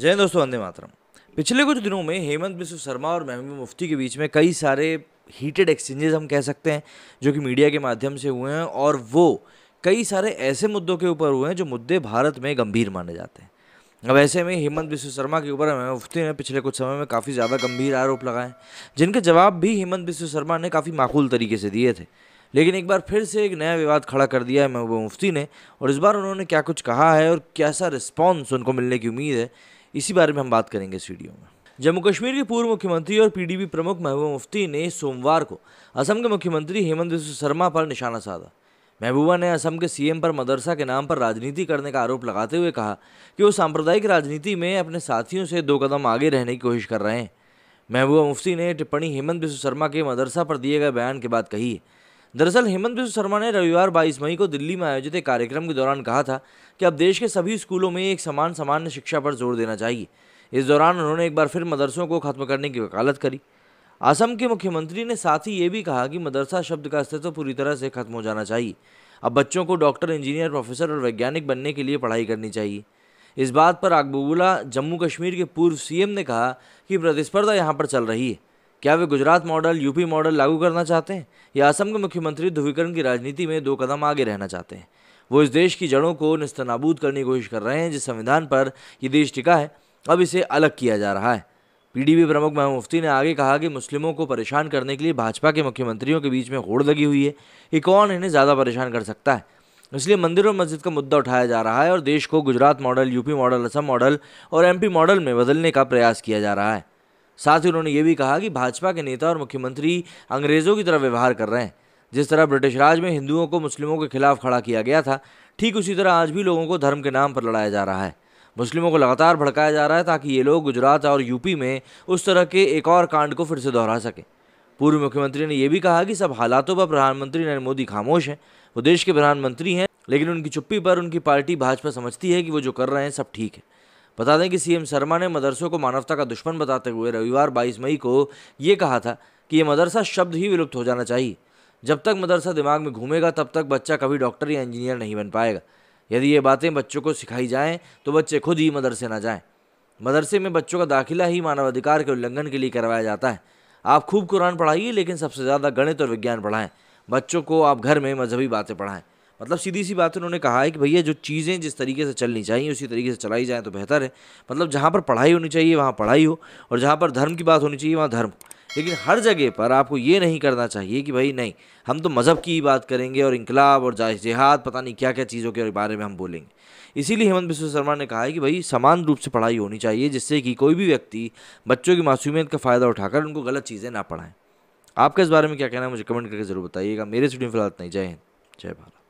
जय दोस्तों वंदे मातरम पिछले कुछ दिनों में हेमंत बिश्व शर्मा और महमूद मुफ्ती के बीच में कई सारे हीटेड एक्सचेंजेस हम कह सकते हैं जो कि मीडिया के माध्यम से हुए हैं और वो कई सारे ऐसे मुद्दों के ऊपर हुए हैं जो मुद्दे भारत में गंभीर माने जाते हैं अब ऐसे में हेमंत बिश्व शर्मा के ऊपर महमूद मुफ्ती ने पिछले कुछ समय में काफ़ी ज़्यादा गंभीर आरोप लगाए जिनके जवाब भी हेमंत बिश्व शर्मा ने काफ़ी माकूल तरीके से दिए थे लेकिन एक बार फिर से एक नया विवाद खड़ा कर दिया है महबूबा मुफ्ती ने और इस बार उन्होंने क्या कुछ कहा है और कैसा रिस्पॉन्स उनको मिलने की उम्मीद है इसी बारे में हम बात करेंगे इस वीडियो में जम्मू कश्मीर के पूर्व मुख्यमंत्री और पीडीपी प्रमुख महबूबा मुफ्ती ने सोमवार को असम के मुख्यमंत्री हेमंत विश्व शर्मा पर निशाना साधा महबूबा ने असम के सीएम पर मदरसा के नाम पर राजनीति करने का आरोप लगाते हुए कहा कि वो सांप्रदायिक राजनीति में अपने साथियों से दो कदम आगे रहने की कोशिश कर रहे हैं महबूबा मुफ्ती ने टिप्पणी हेमंत विश्व शर्मा के मदरसा पर दिए गए बयान के बाद कही है दरअसल हेमंत विश्व शर्मा ने रविवार 22 मई को दिल्ली में आयोजित एक कार्यक्रम के दौरान कहा था कि अब देश के सभी स्कूलों में एक समान सामान्य शिक्षा पर जोर देना चाहिए इस दौरान उन्होंने एक बार फिर मदरसों को खत्म करने की वकालत करी असम के मुख्यमंत्री ने साथ ही ये भी कहा कि मदरसा शब्द का अस्तित्व पूरी तरह से खत्म हो जाना चाहिए अब बच्चों को डॉक्टर इंजीनियर प्रोफेसर और वैज्ञानिक बनने के लिए पढ़ाई करनी चाहिए इस बात पर आगबुबुला जम्मू कश्मीर के पूर्व सीएम ने कहा कि प्रतिस्पर्धा यहाँ पर चल रही है क्या वे गुजरात मॉडल यूपी मॉडल लागू करना चाहते हैं या असम के मुख्यमंत्री ध्रुवीकरण की राजनीति में दो कदम आगे रहना चाहते हैं वो इस देश की जड़ों को निस्तनाबूद करने की कोशिश कर रहे हैं जिस संविधान पर ये देश टिका है अब इसे अलग किया जा रहा है पीडीपी प्रमुख महमूद मुफ्ती ने आगे कहा कि मुस्लिमों को परेशान करने के लिए भाजपा के मुख्यमंत्रियों के बीच में होड़ लगी हुई है ये कौन इन्हें ज़्यादा परेशान कर सकता है इसलिए मंदिर और मस्जिद का मुद्दा उठाया जा रहा है और देश को Gujarat model UP model Assam model और एमपी मॉडल में बदलने का प्रयास किया जा रहा है साथ ही उन्होंने ये भी कहा कि भाजपा के नेता और मुख्यमंत्री अंग्रेज़ों की तरह व्यवहार कर रहे हैं जिस तरह ब्रिटिश राज में हिंदुओं को मुस्लिमों के खिलाफ खड़ा किया गया था ठीक उसी तरह आज भी लोगों को धर्म के नाम पर लड़ाया जा रहा है मुस्लिमों को लगातार भड़काया जा रहा है ताकि ये लोग गुजरात और यूपी में उस तरह के एक और कांड को फिर से दोहरा सकें पूर्व मुख्यमंत्री ने यह भी कहा कि सब हालातों पर प्रधानमंत्री नरेंद्र मोदी खामोश हैं वो देश के प्रधानमंत्री हैं लेकिन उनकी चुप्पी पर उनकी पार्टी भाजपा समझती है कि वो जो कर रहे हैं सब ठीक है बता दें कि सीएम शर्मा ने मदरसों को मानवता का दुश्मन बताते हुए रविवार 22 मई को ये कहा था कि ये मदरसा शब्द ही विलुप्त हो जाना चाहिए जब तक मदरसा दिमाग में घूमेगा तब तक बच्चा कभी डॉक्टर या इंजीनियर नहीं बन पाएगा यदि ये बातें बच्चों को सिखाई जाएँ तो बच्चे खुद ही मदरसे ना जाएँ मदरसे में बच्चों का दाखिला ही मानवाधिकार के उल्लंघन के लिए करवाया जाता है आप खूब कुरान पढ़ाइए लेकिन सबसे ज़्यादा गणित और विज्ञान पढ़ाएँ बच्चों को आप घर में मजहबी बातें पढ़ाएँ मतलब सीधी सी बात उन्होंने कहा है कि भैया जो चीज़ें जिस तरीके से चलनी चाहिए उसी तरीके से चलाई जाए तो बेहतर है मतलब जहाँ पर पढ़ाई होनी चाहिए वहाँ पढ़ाई हो और जहाँ पर धर्म की बात होनी चाहिए वहाँ धर्म लेकिन हर जगह पर आपको ये नहीं करना चाहिए कि भाई नहीं हम तो मज़हब की ही बात करेंगे और इनकलाब और जिहाद पता नहीं क्या क्या चीज़ों के बारे में हम बोलेंगे इसीलिए हेमंत बिस्व शर्मा ने कहा है कि भाई समान रूप से पढ़ाई होनी चाहिए जिससे कि कोई भी व्यक्ति बच्चों की मासूमियत का फ़ायदा उठाकर उनको गलत चीज़ें ना पढ़ाएँ आपका इस बारे में क्या कहना है मुझे कमेंट करके ज़रूर बताइएगा मेरे स्टूडियो फिलहाल नहीं जय हिंद जय भारत